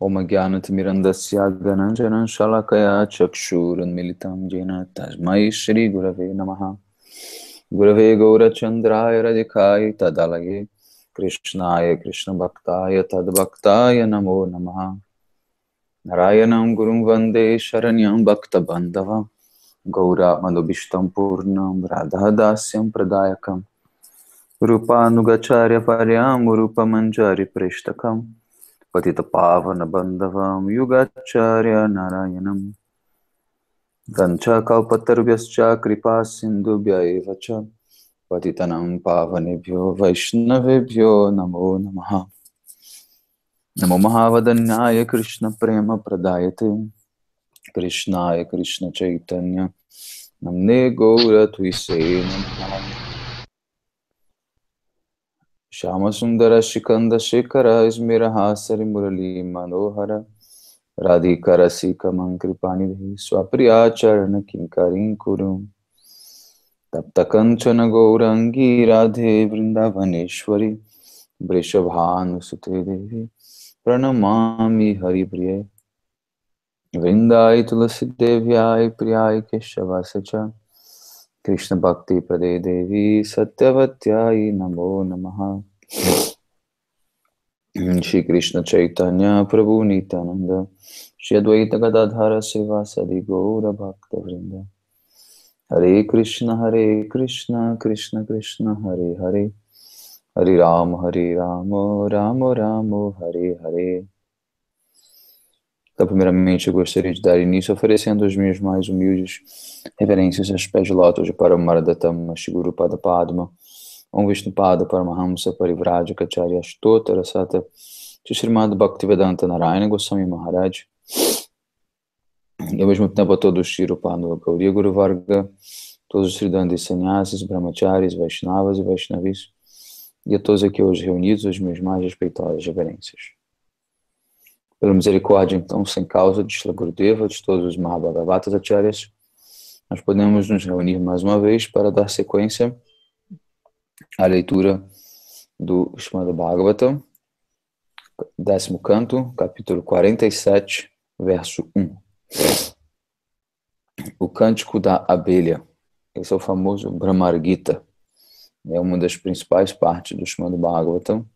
Om Agyanatamirandasya Gananjana Shalakaya Chakshurun Militam Jena Tajmai Shri Gurave Namaha Gurave Gaurachandraya Radhikai Tadalaye Krishnaya Krishna Bhaktaya Tad Bhaktaya Namo Namaha Narayanam Gurum Vande Sharanyam Bhakta Bandhava Gaura Madhubishtam Purnam Radha Dasyam Pradayakam Rupanugacharya Paryam Rupamanjari Prishtakam पतितपावनबन्धवं युगाचार्य नारायणं गञ्छकौपतर्भ्यश्च कृपासिन्धुभ्यैव च पतितनं पावनेभ्यो वैष्णवेभ्यो नमो नम नमो महावदन्याय कृष्णप्रेम प्रदायते कृष्णाय कृष्णचैतन्य नम्ने गौरत्विषे नमः हासर मुरली मनोहर स्वप्रिया चरण स्वप्रियाचरणकिङ्करीं कुरु कंचन गौरंगी राधे वृन्दावनेश्वरि वृषभानुसुते देवी प्रणमामि वृंदाई तुलसी तुलसीदेव्याय प्रियाय केशवास चा कृष्ण भक्ति प्रदे देवी सत्यवत्यायी नमो नमः श्री कृष्ण चैतन्य प्रभु नित्यानंद श्री अद्वैत गदाधार सेवा सदि गौर भक्त वृंद हरे कृष्ण हरे कृष्ण कृष्ण कृष्ण हरे हरे हरे राम हरे राम राम राम हरे हरे Então, primeiramente, eu gostaria de dar início oferecendo as minhas mais humildes reverências aos pés de lótus para o Maradattama, Shiguru Padapadma, Om Vishnu Pada Paramahamsa Parivraja Kacharya Ashtotara Sata Shrimad Bhaktivedanta Narayana Goswami Maharaj e ao mesmo tempo a todos Shirupano Gauri Guru Varga, todos os Sridandis Sannyasis, Brahmacharis, Vaishnavas e Vaishnavis, e a todos aqui hoje reunidos, as minhas mais respeitosas reverências. Pela misericórdia, então, sem causa de Shila Gurudeva, de todos os Mahabhagavatas Acharyas, nós podemos nos reunir mais uma vez para dar sequência à leitura do Shrimad Bhagavatam, décimo canto, capítulo 47, verso 1. O Cântico da Abelha. Esse é o famoso Brahmar É uma das principais partes do Shrimad Bhagavatam.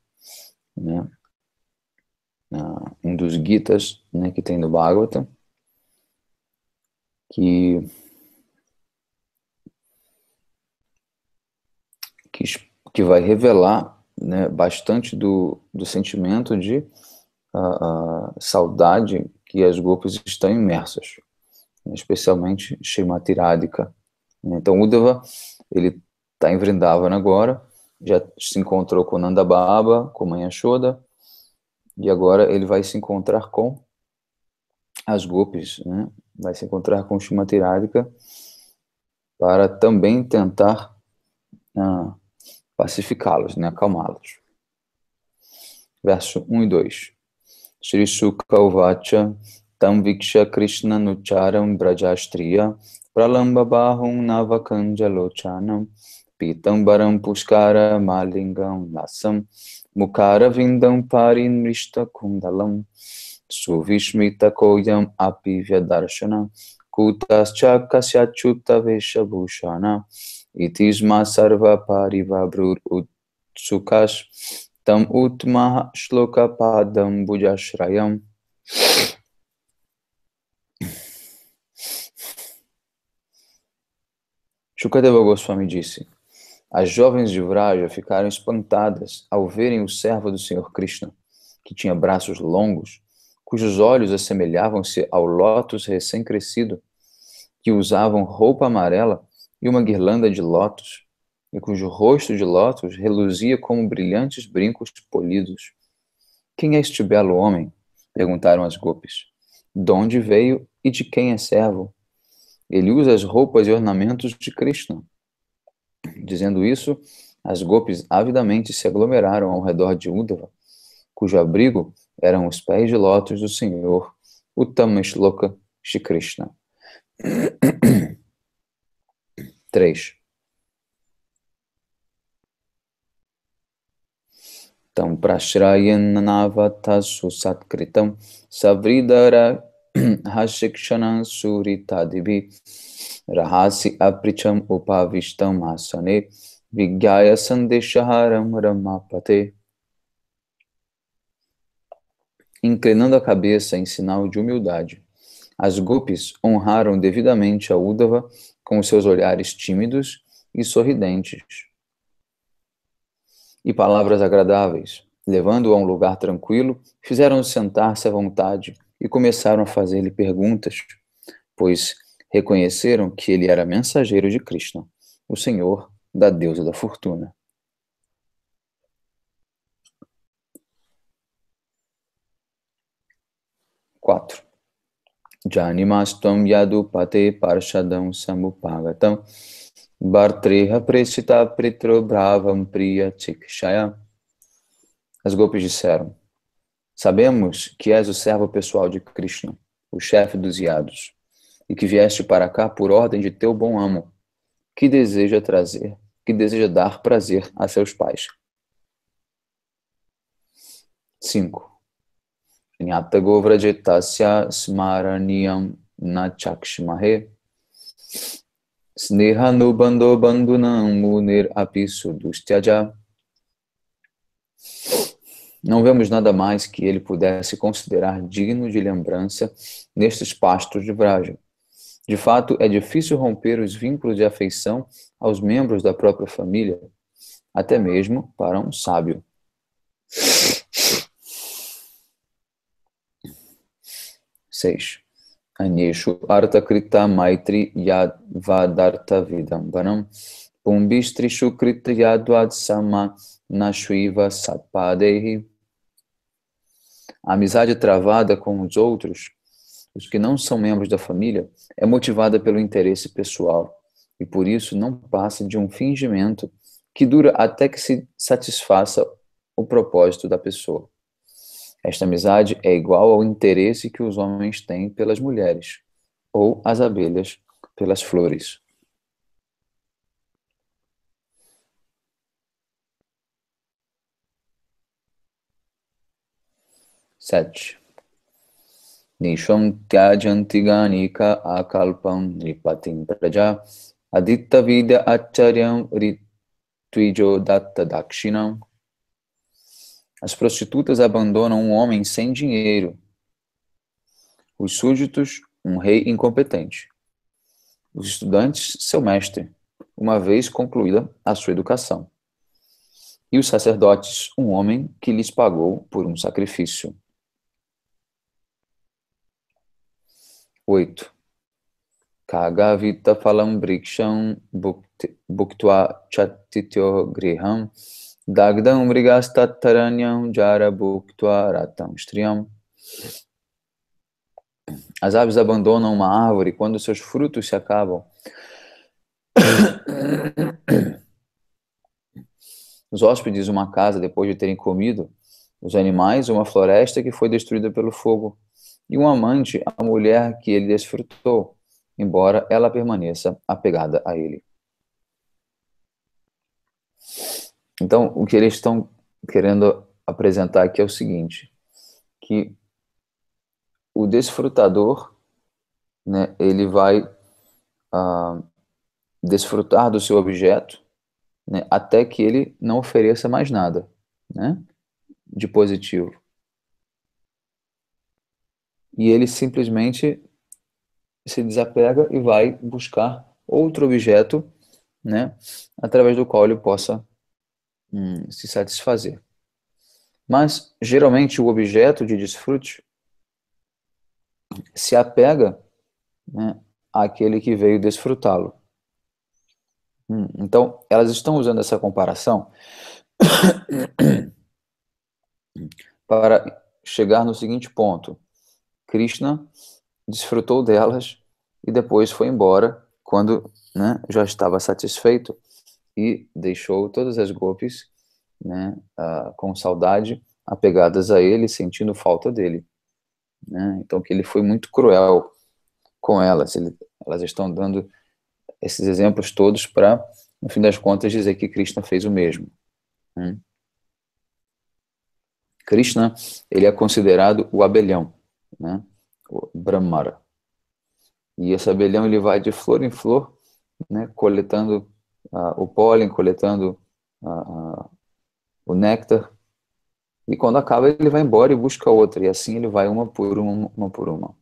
Né? uh, um dos Gitas né, que tem do Bhagavata, que, que, que vai revelar né, bastante do, do sentimento de uh, uh, saudade que as golpes estão imersas, né, especialmente Shrimati Radhika. Né. Então, Uddhava, ele está em Vrindavan agora, já se encontrou com Nanda Baba, com Manha Shoda, e agora ele vai se encontrar com as golpes, né? vai se encontrar com Shuma Radhika para também tentar ah, pacificá-los, né? acalmá-los. Verso 1 e 2. Sri Sukha Uvacha Tam Viksha Krishna Nucharam Brajastriya Pralambabahum Navakanja Lochanam Pitambaram Puskara Malingam Nasam Mukaravindan parinrishta kundalam Suvishmita koyam apivya darshana Kutascha kasyachuta vesha bhushana Itisma sarva pariva brur utsukash Tam utma shloka padam bhujashrayam Shukadeva Goswami Ji Singh As jovens de Vraja ficaram espantadas ao verem o servo do Senhor Krishna, que tinha braços longos, cujos olhos assemelhavam-se ao lótus recém-crescido, que usavam roupa amarela e uma guirlanda de lótus, e cujo rosto de lótus reluzia como brilhantes brincos polidos. Quem é este belo homem? perguntaram as gopis. De onde veio e de quem é servo? Ele usa as roupas e ornamentos de Krishna Dizendo isso, as gopis avidamente se aglomeraram ao redor de Uddhava, cujo abrigo eram os pés de lótus do Senhor, o Tamashloka Krishna. 3. Tam prashrayanavatassu satkritam savridara शिक्षणं सूरितादिभिः रहासि अपृच्छम् उपाविष्टम् आसने विज्ञाय सन्देशहारं रमापते Inclinando a cabeça em sinal de humildade, as gopis honraram devidamente a udava com seus olhares tímidos e sorridentes e palavras agradáveis. Levando-o a um lugar tranquilo, fizeram-o sentar-se à vontade e começaram a fazer-lhe perguntas, pois reconheceram que ele era mensageiro de Krishna, o senhor da deusa da fortuna. Quatro. Janimastam yadupate parshadam samupagatam bartreha prestita pritro bravam priya chikshaya. As golpes disseram, Sabemos que és o servo pessoal de Krishna, o chefe dos iados, e que vieste para cá por ordem de teu bom amo, que deseja trazer, que deseja dar prazer a seus pais. 5. Jnatagovrajitasya smaraniyam nachakshmahe snehanubandobandunam munir apisudustyaja não vemos nada mais que ele pudesse considerar digno de lembrança nestes pastos de Braja. De fato, é difícil romper os vínculos de afeição aos membros da própria família, até mesmo para um sábio. Seis. Anishu artakrita maitri yadvadartavidambaram pumbistrishu krita yadvad sama nashuiva sapadehi a amizade travada com os outros, os que não são membros da família, é motivada pelo interesse pessoal e por isso não passa de um fingimento que dura até que se satisfaça o propósito da pessoa. Esta amizade é igual ao interesse que os homens têm pelas mulheres ou as abelhas pelas flores. Sete. Nishantyajantiganika Tyajantiganika Akalpam Nipatim Praja Adita vida Acharyam Rituijo Datta Dakshinam As prostitutas abandonam um homem sem dinheiro. Os súditos, um rei incompetente. Os estudantes, seu mestre, uma vez concluída a sua educação. E os sacerdotes, um homem que lhes pagou por um sacrifício. 8. Kagavita tá falam briksham buktua chattityo griham dagdam mrigastattaranyam jara bhuktva ratam striam. As aves abandonam uma árvore quando seus frutos se acabam. Os hóspedes uma casa depois de terem comido, os animais uma floresta que foi destruída pelo fogo e um amante à mulher que ele desfrutou, embora ela permaneça apegada a ele. Então, o que eles estão querendo apresentar aqui é o seguinte, que o desfrutador, né, ele vai ah, desfrutar do seu objeto né, até que ele não ofereça mais nada né, de positivo e ele simplesmente se desapega e vai buscar outro objeto, né, através do qual ele possa hum, se satisfazer. Mas geralmente o objeto de desfrute se apega né, àquele que veio desfrutá-lo. Hum, então, elas estão usando essa comparação para chegar no seguinte ponto. Krishna desfrutou delas e depois foi embora quando né, já estava satisfeito e deixou todas as golpes né, uh, com saudade, apegadas a ele, sentindo falta dele. Né? Então que ele foi muito cruel com elas. Ele, elas estão dando esses exemplos todos para, no fim das contas, dizer que Krishna fez o mesmo. Né. Krishna ele é considerado o abelhão né? Brahmara. E esse abelhão ele vai de flor em flor, né? coletando uh, o pólen, coletando uh, uh, o néctar. E quando acaba, ele vai embora e busca outra. E assim ele vai uma por uma, uma por uma.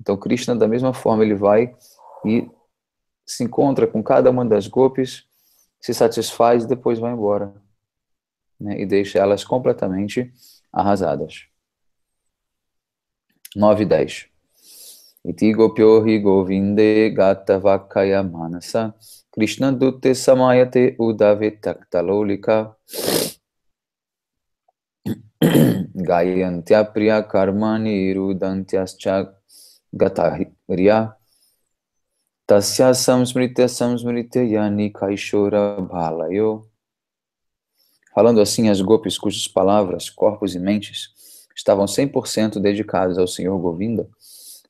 Então, Krishna, da mesma forma, ele vai e se encontra com cada uma das gopis, se satisfaz e depois vai embora. Né? E deixa elas completamente arrasadas. 9 e 10. Iti gopyohi govinde gata vakaya manasa Krishna dutte samayate udave taktalolika gayantya priya karmani rudantyascha gatahriya tasya samsmritya samsmritya yani kaishora bhalayo Falando assim as gopis cujas palavras, corpos e mentes estavam 100% dedicados ao Senhor Govinda,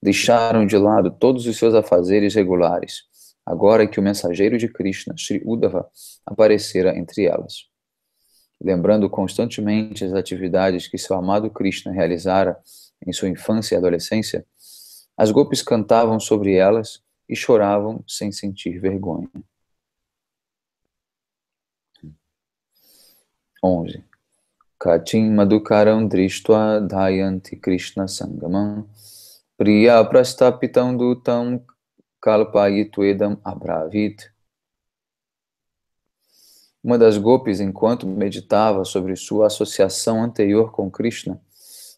deixaram de lado todos os seus afazeres regulares, agora que o mensageiro de Krishna, Sri Uddhava, aparecera entre elas. Lembrando constantemente as atividades que seu amado Krishna realizara em sua infância e adolescência, as golpes cantavam sobre elas e choravam sem sentir vergonha. 11. काचिं मधुकारं दृष्ट्वा धायन्ति कृष्णसङ्गमं प्रिया दूतं kalpayitvedam abravit. Uma das golpes, enquanto meditava sobre sua associação anterior com Krishna,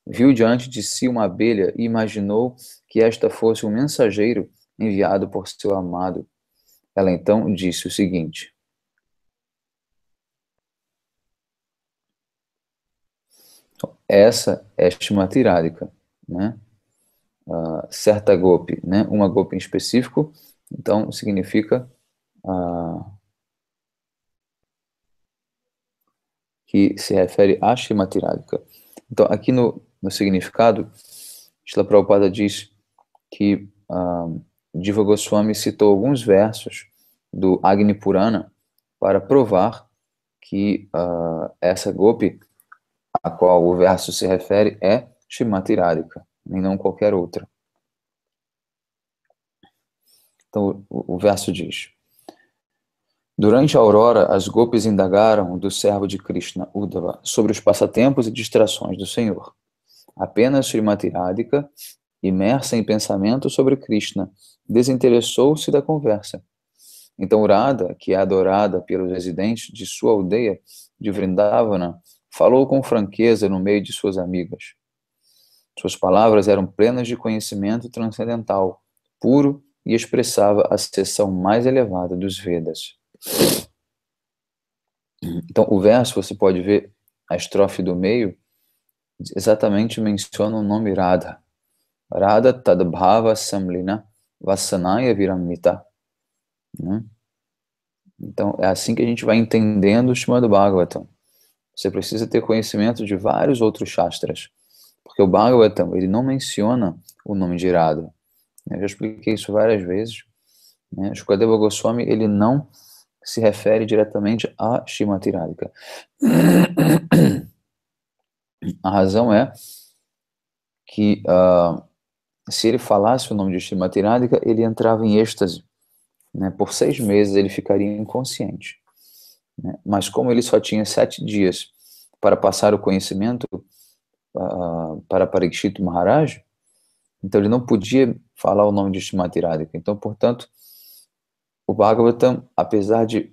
viu diante de si uma abelha e imaginou que esta fosse um mensageiro enviado por seu amado. Ela então disse o seguinte: Essa é Shrimati Radhika, né? Uh, certa golpe, né? Uma golpe em específico, então significa uh, que se refere a Shrimati Radhika. Então, aqui no, no significado, Srila Prabhupada diz que uh, ah, Diva Goswami citou alguns versos do Agni Purana para provar que uh, essa golpe a qual o verso se refere é Shimatirádica, e não qualquer outra. Então, o, o verso diz: Durante a aurora, as gopis indagaram do servo de Krishna, Uddhava, sobre os passatempos e distrações do Senhor. Apenas Srimati Radhika, imersa em pensamento sobre Krishna, desinteressou-se da conversa. Então Radha, que é adorada pelos residentes de sua aldeia de Vrindavana, Falou com franqueza no meio de suas amigas. Suas palavras eram plenas de conhecimento transcendental, puro e expressava a seção mais elevada dos Vedas. Então, o verso, você pode ver a estrofe do meio, exatamente menciona o nome Radha. Radha Tadbhava Samlina Vasanaya Viramita. Né? Então, é assim que a gente vai entendendo o Srimad Bhagavatam. Você precisa ter conhecimento de vários outros Shastras, porque o Bhagavatam, ele não menciona o nome de Irado. Né? Eu já expliquei isso várias vezes. Né? Shukadeva Goswami, ele não se refere diretamente a Shimati Radhika. A razão é que uh, se ele falasse o nome de Shimati Radhika, ele entrava em êxtase. Né? Por seis meses ele ficaria inconsciente. Né? Mas como ele só tinha sete dias para passar o conhecimento uh, para Parikshit Maharaj, então ele não podia falar o nome de Shrimati Radhika. Então, portanto, o Bhagavatam, apesar de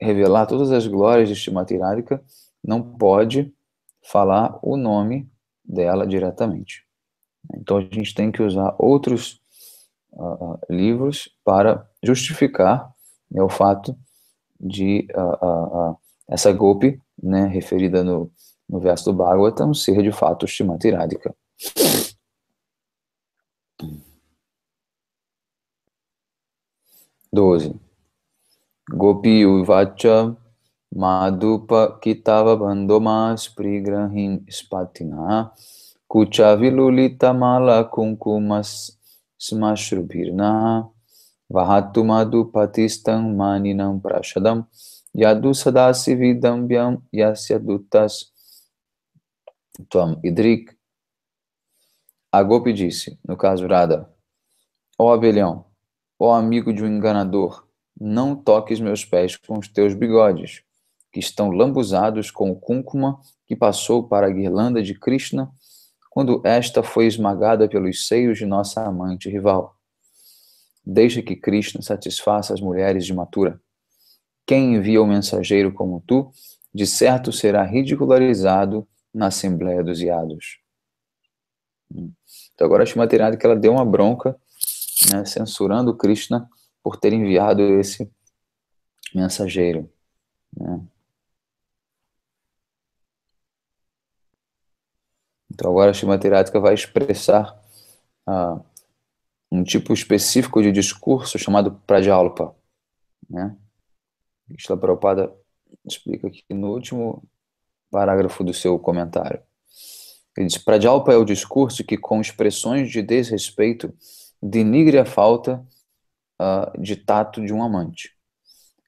revelar todas as glórias de Shrimati Radhika, não pode falar o nome dela diretamente. Então a gente tem que usar outros uh, livros para justificar né, o fato de uh, uh, essa golpe, né, referida no, no verso do Bhagavatam, ser de fato Shimatirádica. Doze. Gopi uvacha madupa kitava bandomas prigrahin spatina kuchavilulita mala kunkumas smashrubirna Vahatumadu patistam maninam prashadam yadu sadasi vidam vyam yasya duttas tuam idrik. A Gopi disse, no caso Radha, ó oh, abelhão, ó oh, amigo de um enganador, não toques meus pés com os teus bigodes, que estão lambuzados com o cúncuma que passou para a guirlanda de Krishna quando esta foi esmagada pelos seios de nossa amante rival. Deixa que Krishna satisfaça as mulheres de Matura. Quem envia o um mensageiro como tu, de certo será ridicularizado na Assembleia dos Iados. Hum. Então agora acho material que ela deu uma bronca, né, censurando Krishna né, por ter enviado esse mensageiro. Né. Então agora a Shrimaterática vai expressar a um tipo específico de discurso chamado Prajalpa. Né? Krishna Prabhupada explica aqui no último parágrafo do seu comentário. Ele diz: Prajalpa é o discurso que, com expressões de desrespeito, denigre a falta uh, de tato de um amante.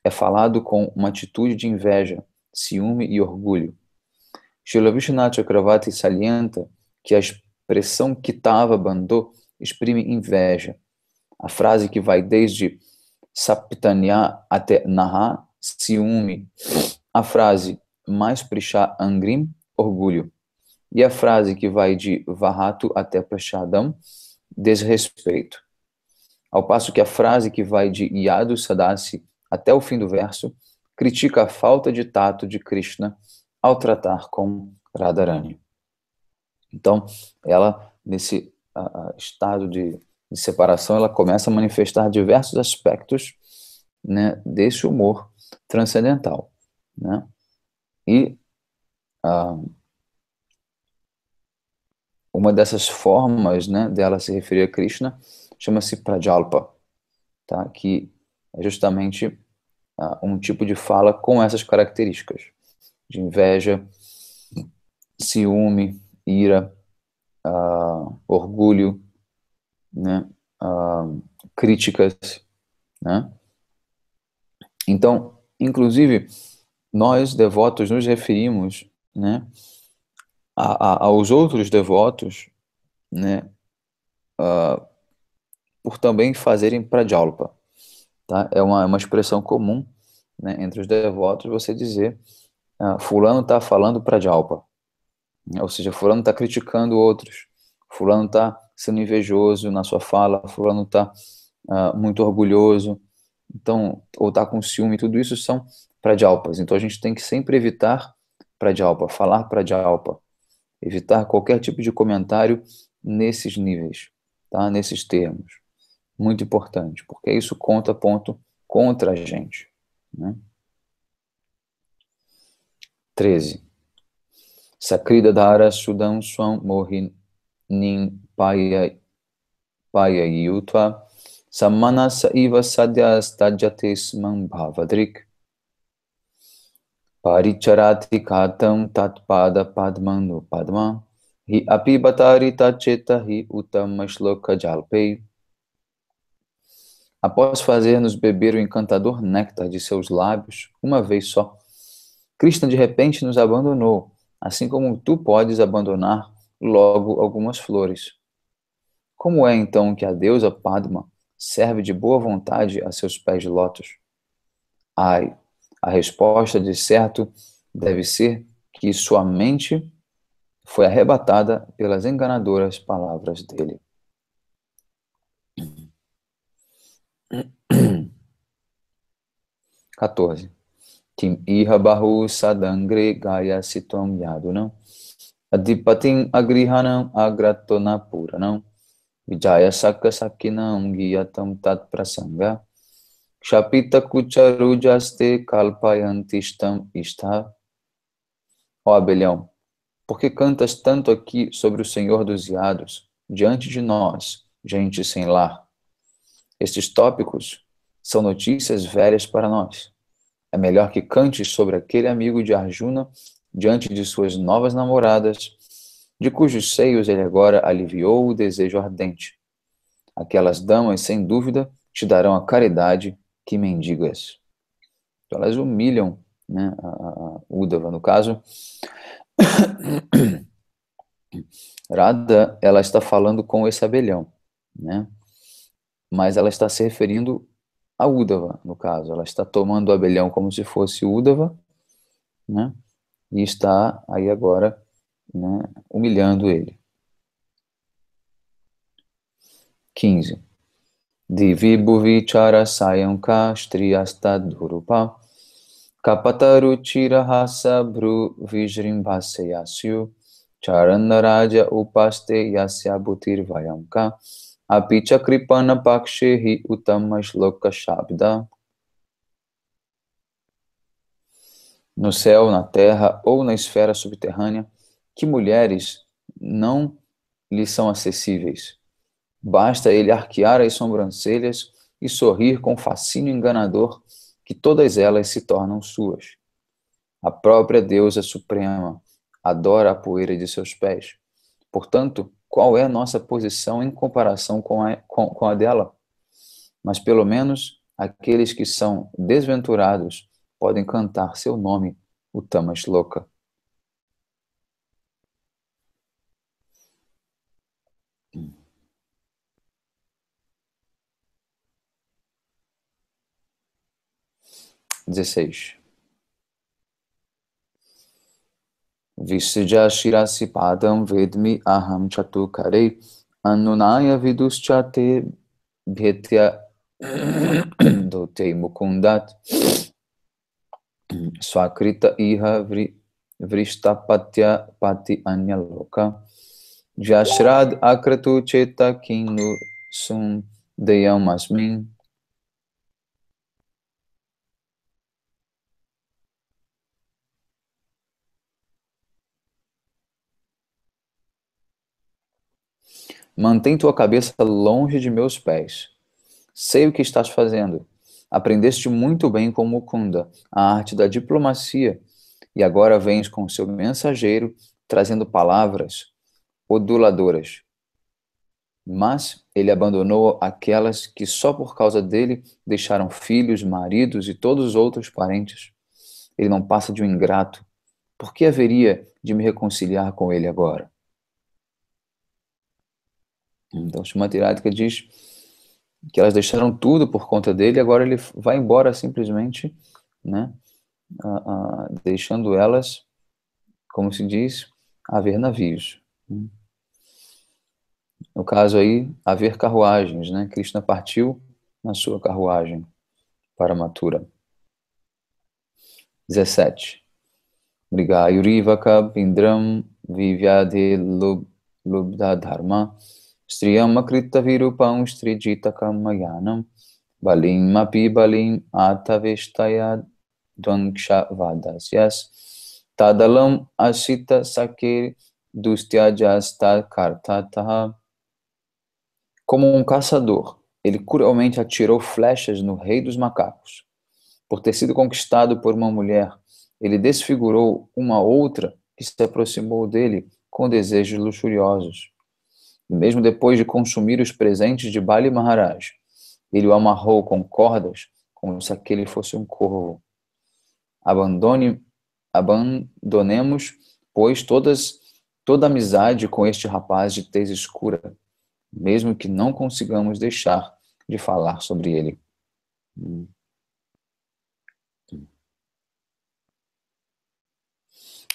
É falado com uma atitude de inveja, ciúme e orgulho. Srila Vishnu salienta que a expressão Kitava Bandô exprime inveja. A frase que vai desde saptanya até naha, ciúme. A frase mais prishá angrim, orgulho. E a frase que vai de varrato até prashadam, desrespeito. Ao passo que a frase que vai de Yadu Sadasi até o fim do verso critica a falta de tato de Krishna ao tratar com Radharani. Então, ela, nesse a, a estado de, de, separação, ela começa a manifestar diversos aspectos né, desse humor transcendental. Né? E ah, uma dessas formas né, dela se referir a Krishna chama-se Prajalpa, tá? que é justamente ah, um tipo de fala com essas características de inveja, ciúme, ira, uh, orgulho, né? Uh, críticas, né? Então, inclusive, nós devotos nos referimos, né, a, a, aos outros devotos, né, uh, por também fazerem prajalpa, tá? É uma, é uma expressão comum, né, entre os devotos você dizer, fulano está falando prajalpa, ou seja, fulano está criticando outros, fulano está sendo invejoso na sua fala, fulano está uh, ah, muito orgulhoso, então, ou está com ciúme, tudo isso são pradialpas. Então a gente tem que sempre evitar pradialpa, falar pradialpa, evitar qualquer tipo de comentário nesses níveis, tá? nesses termos. Muito importante, porque isso conta ponto contra a gente. Né? 13 dara Sudam Swam Mohinim yutva Samana Saiva Sadhya Stajatesman Bhavadrik Paricharati Katam Tatpada Padmanu Padma Hi api Apibatari Tacheta Hi utam Shloka Jalpei Após fazer-nos beber o encantador néctar de seus lábios, uma vez só, Krishna de repente nos abandonou assim como tu podes abandonar logo algumas flores. Como é então que a deusa Padma serve de boa vontade a seus pés de lótus? Ai, a resposta de certo deve ser que sua mente foi arrebatada pelas enganadoras palavras dele. Quatorze. Kim iha bahu sadangre gaya sitvam yadunam. Adipatim agrihanam agratona puranam. Vijaya sakka sakinam giyatam tat prasanga. Shapita kucharujaste kalpayantistam istha. Ó abelhão, por que cantas tanto aqui sobre o Senhor dos Iados, diante de nós, gente sem lar? Estes tópicos são notícias velhas para nós. É melhor que cantes sobre aquele amigo de Arjuna diante de suas novas namoradas, de cujos seios ele agora aliviou o desejo ardente. Aquelas damas, sem dúvida, te darão a caridade que mendigas. Então, elas humilham né, a, Udava, no caso. Radha, ela está falando com esse abelhão, né? mas ela está se referindo a Udava, no caso. Ela está tomando o abelhão como se fosse Udava, né? E está aí agora né, humilhando ele. 15. Divibhuvichara sayam kastriyastadhurupa kapataruchirahasa bru vijrimbhaseyasyu charandaraja upaste yasya butirvayamka ka. अपि च कृपणपक्षे हि उत्तमश्लोकशाब्द No céu, na terra ou na esfera subterrânea, que mulheres não lhe são acessíveis. Basta ele arquear as sobrancelhas e sorrir com fascínio enganador que todas elas se tornam suas. A própria deusa suprema adora a poeira de seus pés. Portanto, qual é a nossa posição em comparação com a, com, com a dela. Mas pelo menos aqueles que são desventurados podem cantar seu nome, o Tamasloka. Dezesseis. विसृजाशिरासि पादं वेद्मि अहं चतुः करे अनुनाय विदुश्च ते भेत्या धूत्यै मुकुन्दात् स्वाकृत इह व्री वृष्टपत्या पाति अन्यलोक व्यश्राद् आक्रतु चेत् किं सु Mantém tua cabeça longe de meus pés. Sei o que estás fazendo. Aprendeste muito bem com Mukunda, a arte da diplomacia, e agora vens com seu mensageiro trazendo palavras oduladoras. Mas ele abandonou aquelas que só por causa dele deixaram filhos, maridos e todos os outros parentes. Ele não passa de um ingrato. Por que haveria de me reconciliar com ele agora? Então, Shimati Radhika diz que elas deixaram tudo por conta dele, agora ele vai embora simplesmente, né? Uh, uh, deixando elas, como se diz, haver navios. No caso aí, haver carruagens, né? Krishna partiu na sua carruagem para Matura. 17. Brigayurivaka Pindram Vivyadhe Lubdha Dharma Sriyamakritavirupam Srijitakamayana Balim Mapi Balim Atavestaya Dvanksha Vadasyas Tadalam Asita Sakir Dustyajasta Kartataha Como um caçador, ele cruelmente atirou flechas no rei dos macacos. Por ter sido conquistado por uma mulher, ele desfigurou uma outra que se aproximou dele com desejos luxuriosos mesmo depois de consumir os presentes de Bali Maharaj. Ele o amarrou com cordas, como se aquele fosse um corvo. Abandone, abandonemos, pois, todas, toda amizade com este rapaz de tez escura, mesmo que não consigamos deixar de falar sobre ele.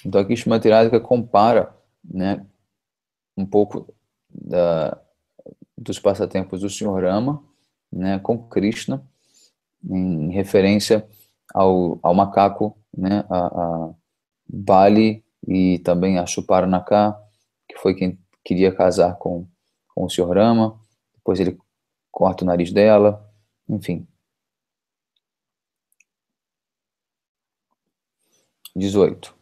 Então aqui Shmatirasika compara né, um pouco da, dos passatempos do Sr. Rama, né, com Krishna, em referência ao, ao macaco, né, a, a Bali e também a Shuparnaká, que foi quem queria casar com, com o Sr. Rama, depois ele corta o nariz dela, enfim. 18.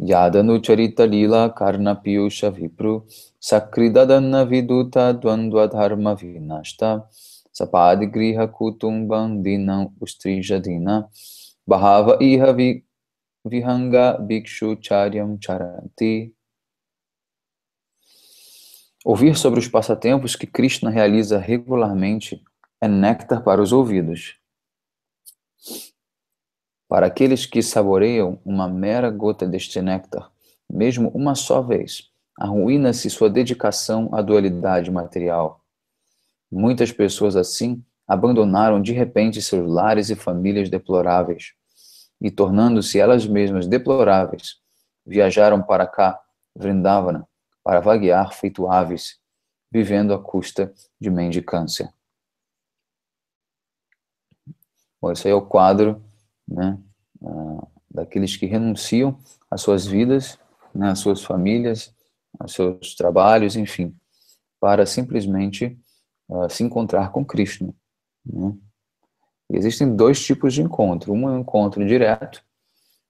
Yadanu Charita Lila Karna Piyusha Vipru Sakridadanna Viduta Dvandva Dharma Vinashta Sapadi Griha Kutumbam Dinam Ustrijadina Bahava Iha Vihanga Bhikshu Charyam Charanti Ouvir sobre os passatempos que Krishna realiza regularmente é néctar para os ouvidos. Para aqueles que saboreiam uma mera gota deste néctar, mesmo uma só vez, arruína-se sua dedicação à dualidade material. Muitas pessoas assim abandonaram de repente seus lares e famílias deploráveis, e tornando-se elas mesmas deploráveis, viajaram para cá, Vrindavana, para vaguear feito aves, vivendo à custa de mendicância. Bom, esse aí é o quadro né? Ah, daqueles que renunciam às suas vidas, né, às suas famílias, aos seus trabalhos, enfim, para simplesmente uh, se encontrar com Krishna. Né? existem dois tipos de encontro. Um é um encontro direto,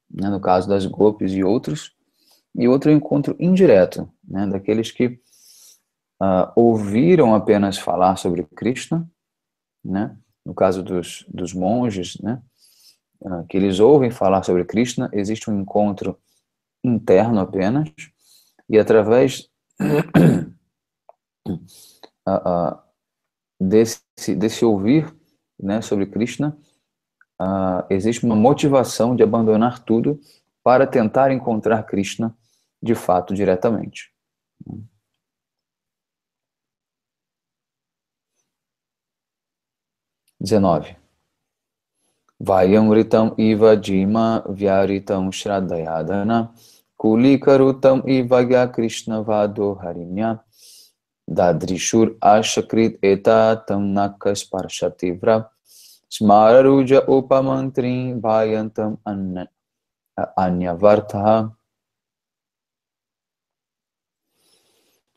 né, no caso das golpes e outros, e outro é um encontro indireto, né, daqueles que uh, ouviram apenas falar sobre Krishna, né, no caso dos, dos monges, né, ah, que eles ouvem falar sobre Krishna, existe um encontro interno apenas, e através desse, desse ouvir né, sobre Krishna, ah, existe uma motivação de abandonar tudo para tentar encontrar Krishna de fato diretamente. Dezenove. Vayamritam iva jima vyaritam shradayadana kulikarutam iva ya krishna vado harinya dadrishur ashakrit nakas parshativra smararuja upamantri vayantam anna,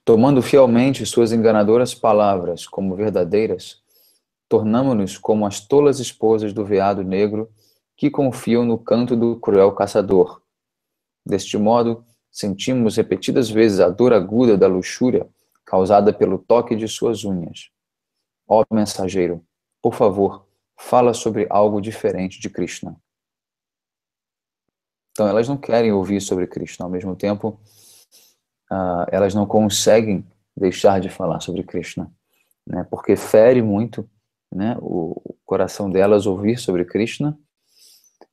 Tomando fielmente suas enganadoras palavras como verdadeiras, tornamo-nos como as tolas esposas do veado negro que confiam no canto do cruel caçador. Deste modo, sentimos repetidas vezes a dor aguda da luxúria causada pelo toque de suas unhas. Ó oh, mensageiro, por favor, fala sobre algo diferente de Krishna. Então, elas não querem ouvir sobre Krishna, ao mesmo tempo, uh, elas não conseguem deixar de falar sobre Krishna, né? porque fere muito né, o coração delas ouvir sobre Krishna,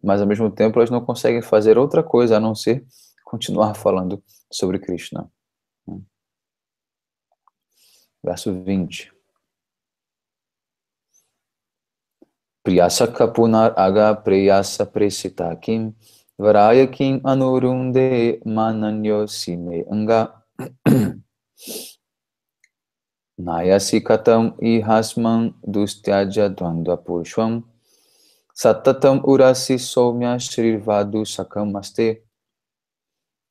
mas ao mesmo tempo elas não conseguem fazer outra coisa a não ser continuar falando sobre Krishna. Né. Verso 20. Priyasa kapunar aga priyasa presita kim varaya kim anurunde mananyosime anga नायासिकतम इहास्मं दुस्त्याज्य द्वन्द्वपुरुषं Satatam urasi soumya shrirvadu sakamaste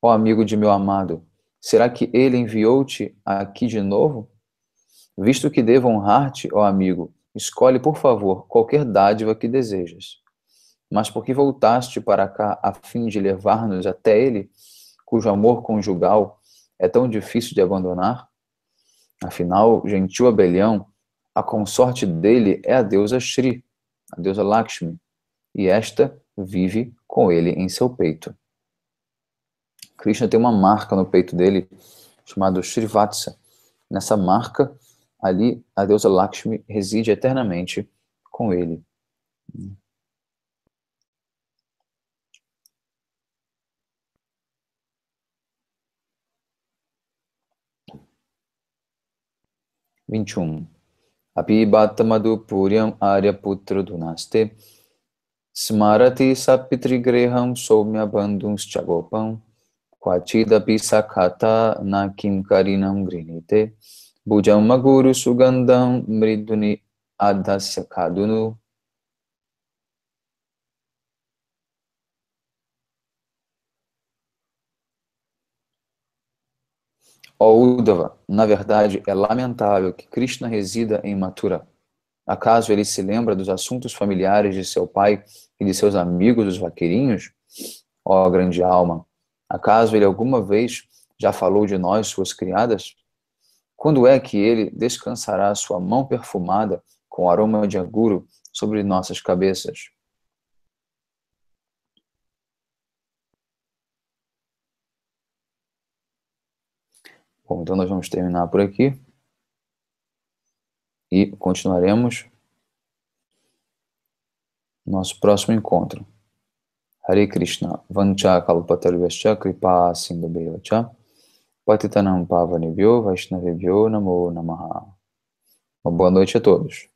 Ó amigo de meu amado, será que ele enviou-te aqui de novo? Visto que devo honrar-te, ó amigo, escolhe, por favor, qualquer dádiva que desejas. Mas porque voltaste para cá a fim de levar-nos até ele, cujo amor conjugal é tão difícil de abandonar, Afinal, gentil abelhão, a consorte dele é a deusa Shri, a deusa Lakshmi, e esta vive com ele em seu peito. Krishna tem uma marca no peito dele Shri Shrivatsa. Nessa marca, ali a deusa Lakshmi reside eternamente com ele. Vinchum. Apibatamadu Puryam Aryaputra Dunaste. Smarati Sapitrigreham Somya Bandhum Chagopam. Kwachidapi Sakhata Nakim Karinam Grinite. Bhujamaguru Sugandham Mriduni Adhasya Khadunu. Ó Uddhava, na verdade é lamentável que Krishna resida em Mathura. Acaso ele se lembra dos assuntos familiares de seu pai e de seus amigos, os vaqueirinhos? Ó grande alma, acaso ele alguma vez já falou de nós, suas criadas? Quando é que ele descansará sua mão perfumada com aroma de aguro sobre nossas cabeças? Bom, então nós vamos terminar por aqui e continuaremos nosso próximo encontro. Hare Krishna, Vancha Kalpatarvescha Kripa Sindhubevacha, Patitanam Pavanibhyo Vaishnavibhyo Namo Namaha. Uma boa noite a todos.